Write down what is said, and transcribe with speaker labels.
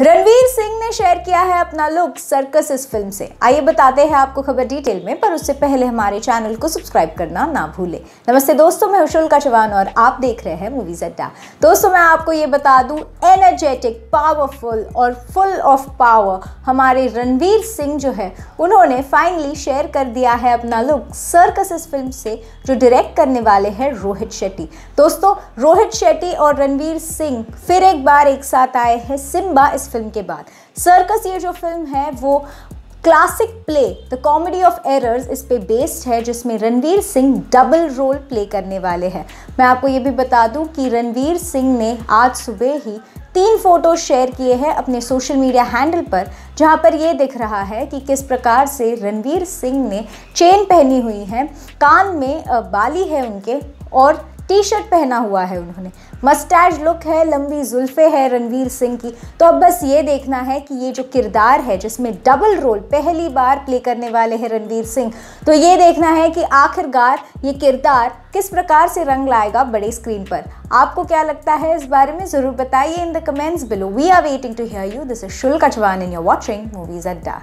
Speaker 1: रणवीर सिंह ने शेयर किया है अपना लुक सर्कस इस फिल्म से आइए बताते हैं आपको खबर डिटेल में पर उससे पहले हमारे चैनल को सब्सक्राइब करना ना भूले नमस्ते दोस्तों मैं का चौहान और आप देख रहे हैं मूवीज अड्डा दोस्तों मैं आपको ये बता दूं एनर्जेटिक पावरफुल और फुल ऑफ पावर हमारे रणवीर सिंह जो है उन्होंने फाइनली शेयर कर दिया है अपना लुक सर्कस इस फिल्म से जो डायरेक्ट करने वाले हैं रोहित शेट्टी दोस्तों रोहित शेट्टी और रणवीर सिंह फिर एक बार एक साथ आए हैं सिम्बा इस फिल्म के बाद बाद सर्कस ये जो फिल्म है वो classic play the comedy of errors इस पे बेस्ड है जिसमें Ranveer Singh double role play करने वाले हैं मैं आपको ये भी बता दूं कि रणवीर सिंह ने आज सुबह ही तीन फ़ोटो शेयर किए हैं अपने सोशल मीडिया हैंडल पर जहां पर ये दिख रहा है कि किस प्रकार से रणवीर सिंह ने चेन पहनी हुई है कान में बाली है उनके और टी शर्ट पहना हुआ है उन्होंने मस्टैज लुक है लंबी जुल्फ़े है रणवीर सिंह की तो अब बस ये देखना है कि ये जो किरदार है जिसमें डबल रोल पहली बार प्ले करने वाले हैं रणवीर सिंह तो ये देखना है कि आखिरकार ये किरदार किस प्रकार से रंग लाएगा बड़े स्क्रीन पर आपको क्या लगता है इस बारे में ज़रूर बताइए in the comments below we are waiting to hear you this is शुल्क अचवान इन योर वॉचिंग मूवीज़ अड्डा